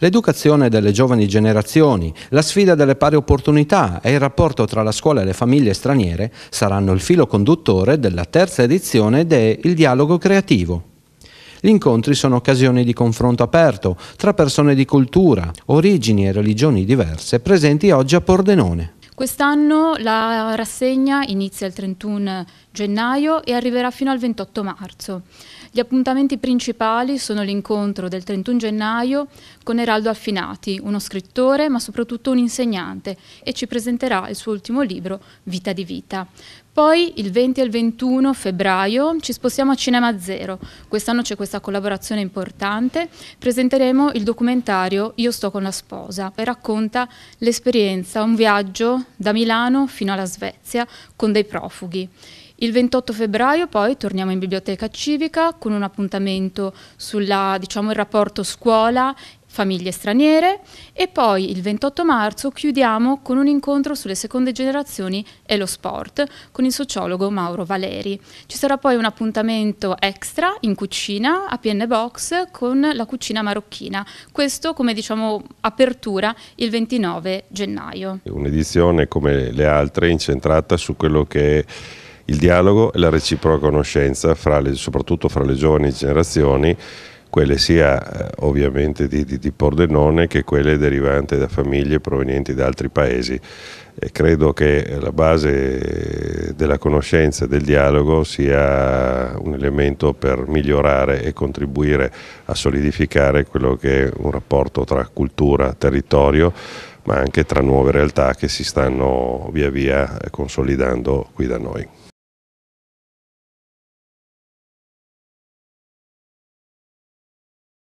L'educazione delle giovani generazioni, la sfida delle pari opportunità e il rapporto tra la scuola e le famiglie straniere saranno il filo conduttore della terza edizione de Il dialogo creativo. Gli incontri sono occasioni di confronto aperto tra persone di cultura, origini e religioni diverse presenti oggi a Pordenone. Quest'anno la rassegna inizia il 31 gennaio e arriverà fino al 28 marzo. Gli appuntamenti principali sono l'incontro del 31 gennaio con Eraldo Affinati, uno scrittore ma soprattutto un insegnante e ci presenterà il suo ultimo libro Vita di Vita. Poi il 20 e il 21 febbraio ci spostiamo a Cinema Zero, quest'anno c'è questa collaborazione importante, presenteremo il documentario Io sto con la sposa e racconta l'esperienza, un viaggio da Milano fino alla Svezia con dei profughi. Il 28 febbraio poi torniamo in biblioteca civica con un appuntamento sul diciamo, rapporto scuola famiglie straniere e poi il 28 marzo chiudiamo con un incontro sulle seconde generazioni e lo sport con il sociologo Mauro Valeri. Ci sarà poi un appuntamento extra in cucina a PN Box con la cucina marocchina, questo come diciamo apertura il 29 gennaio. Un'edizione come le altre incentrata su quello che è il dialogo e la reciproca conoscenza fra le, soprattutto fra le giovani generazioni quelle sia eh, ovviamente di, di, di, Pordenone che quelle derivanti da famiglie provenienti da altri paesi. E credo che la base della conoscenza e del dialogo sia un elemento per migliorare e contribuire a solidificare quello che è un rapporto tra cultura, territorio, ma anche tra nuove realtà che si stanno via via consolidando qui da noi.